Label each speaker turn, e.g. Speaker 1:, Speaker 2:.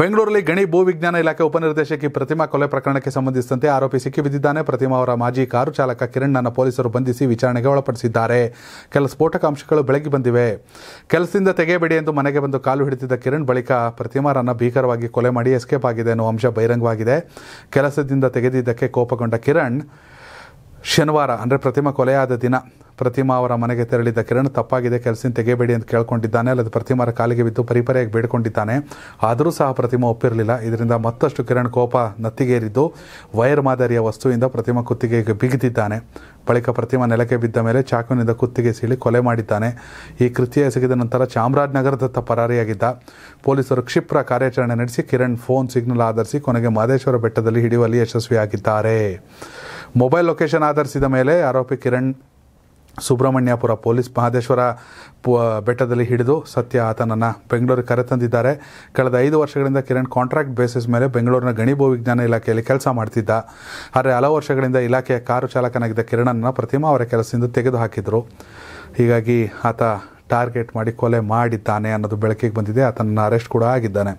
Speaker 1: ಬೆಂಗಳೂರಲ್ಲಿ ಗಣಿ ಭೂವಿಜ್ಞಾನ ಇಲಾಖೆ ಉಪನಿರ್ದೇಶಕಿ ಪ್ರತಿಮಾ ಕೊಲೆ ಪ್ರಕರಣಕ್ಕೆ ಸಂಬಂಧಿಸಿದಂತೆ ಆರೋಪಿ ಸಿಕ್ಕಿಬಿದ್ದಿದ್ದಾನೆ ಪ್ರತಿಮಾ ಅವರ ಮಾಜಿ ಕಾರು ಚಾಲಕ ಕಿರಣ್ನನ್ನು ಪೊಲೀಸರು ಬಂಧಿಸಿ ವಿಚಾರಣೆಗೆ ಒಳಪಡಿಸಿದ್ದಾರೆ ಕೆಲ ಸ್ಫೋಟಕ ಅಂಶಗಳು ಬೆಳಗ್ಗೆ ಬಂದಿವೆ ಕೆಲಸದಿಂದ ತೆಗೆಯಬೇಡಿ ಎಂದು ಮನೆಗೆ ಬಂದು ಕಾಲು ಹಿಡಿದಿದ್ದ ಕಿರಣ್ ಬಳಿಕ ಪ್ರತಿಮಾರನ್ನು ಭೀಕರವಾಗಿ ಕೊಲೆ ಮಾಡಿ ಎಸ್ಕೇಪ್ ಆಗಿದೆ ಎನ್ನುವ ಅಂಶ ಬಹಿರಂಗವಾಗಿದೆ ಕೆಲಸದಿಂದ ತೆಗೆದಿದ್ದಕ್ಕೆ ಕೋಪಗೊಂಡ ಕಿರಣ್ ಶನಿವಾರ ಅಂದರೆ ಪ್ರತಿಮಾ ಕೊಲೆಯಾದ ದಿನ ಪ್ರತಿಮಾ ಅವರ ಮನೆಗೆ ತೆರಳಿದ್ದ ಕಿರಣ್ ತಪ್ಪಾಗಿದೆ ಕೆಲಸ ತೆಗೆಯಬೇಡಿ ಅಂತ ಕೇಳ್ಕೊಂಡಿದ್ದಾನೆ ಅಲ್ಲದೆ ಪ್ರತಿಮಾರ ಕಾಲಿಗೆ ಬಿದ್ದು ಪರಿಪರಿಯಾಗಿ ಬೇಡಿಕೊಂಡಿದ್ದಾನೆ ಆದರೂ ಸಹ ಪ್ರತಿಮಾ ಒಪ್ಪಿರಲಿಲ್ಲ ಇದರಿಂದ ಮತ್ತಷ್ಟು ಕಿರಣ್ ಕೋಪ ನತ್ತಿಗೇರಿದ್ದು ವೈರ್ ಮಾದರಿಯ ವಸ್ತುವಿಂದ ಪ್ರತಿಮಾ ಕುತ್ತಿಗೆಗೆ ಬಿಗಿದಿದ್ದಾನೆ ಬಳಿಕ ಪ್ರತಿಮಾ ನೆಲಕ್ಕೆ ಬಿದ್ದ ಮೇಲೆ ಚಾಕುವಿನಿಂದ ಕುತ್ತಿಗೆ ಸೀಳಿ ಕೊಲೆ ಮಾಡಿದ್ದಾನೆ ಈ ಕೃತ್ಯ ಎಸಗಿದ ನಂತರ ಚಾಮರಾಜನಗರದತ್ತ ಪರಾರಿಯಾಗಿದ್ದ ಪೊಲೀಸರು ಕ್ಷಿಪ್ರ ಕಾರ್ಯಾಚರಣೆ ನಡೆಸಿ ಕಿರಣ್ ಫೋನ್ ಸಿಗ್ನಲ್ ಆಧರಿಸಿ ಕೊನೆಗೆ ಮಾದೇಶ್ವರ ಬೆಟ್ಟದಲ್ಲಿ ಹಿಡಿಯುವಲ್ಲಿ ಯಶಸ್ವಿಯಾಗಿದ್ದಾರೆ ಮೊಬೈಲ್ ಲೊಕೇಶನ್ ಆಧರಿಸಿದ ಮೇಲೆ ಆರೋಪಿ ಕಿರಣ್ ಸುಬ್ರಹ್ಮಣ್ಯಪುರ ಪೊಲೀಸ್ ಮಹದೇಶ್ವರ ಬೆಟ್ಟದಲ್ಲಿ ಹಿಡಿದು ಸತ್ಯ ಆತನನ್ನು ಬೆಂಗಳೂರಿಗೆ ಕರೆತಂದಿದ್ದಾರೆ ಕಳೆದ ಐದು ವರ್ಷಗಳಿಂದ ಕಿರಣ್ ಕಾಂಟ್ರಾಕ್ಟ್ ಬೇಸಿಸ್ ಮೇಲೆ ಬೆಂಗಳೂರಿನ ಗಣಿ ವಿಜ್ಞಾನ ಇಲಾಖೆಯಲ್ಲಿ ಕೆಲಸ ಮಾಡ್ತಿದ್ದ ಆದರೆ ಹಲವು ವರ್ಷಗಳಿಂದ ಇಲಾಖೆಯ ಕಾರು ಚಾಲಕನಾಗಿದ್ದ ಕಿರಣನ್ನು ಪ್ರತಿಮಾ ಅವರ ಕೆಲಸದಿಂದ ತೆಗೆದುಹಾಕಿದರು ಹೀಗಾಗಿ ಆತ ಟಾರ್ಗೆಟ್ ಮಾಡಿ ಕೊಲೆ ಮಾಡಿದ್ದಾನೆ ಅನ್ನೋದು ಬೆಳಕಿಗೆ ಬಂದಿದೆ ಆತನನ್ನು ಅರೆಸ್ಟ್ ಕೂಡ ಆಗಿದ್ದಾನೆ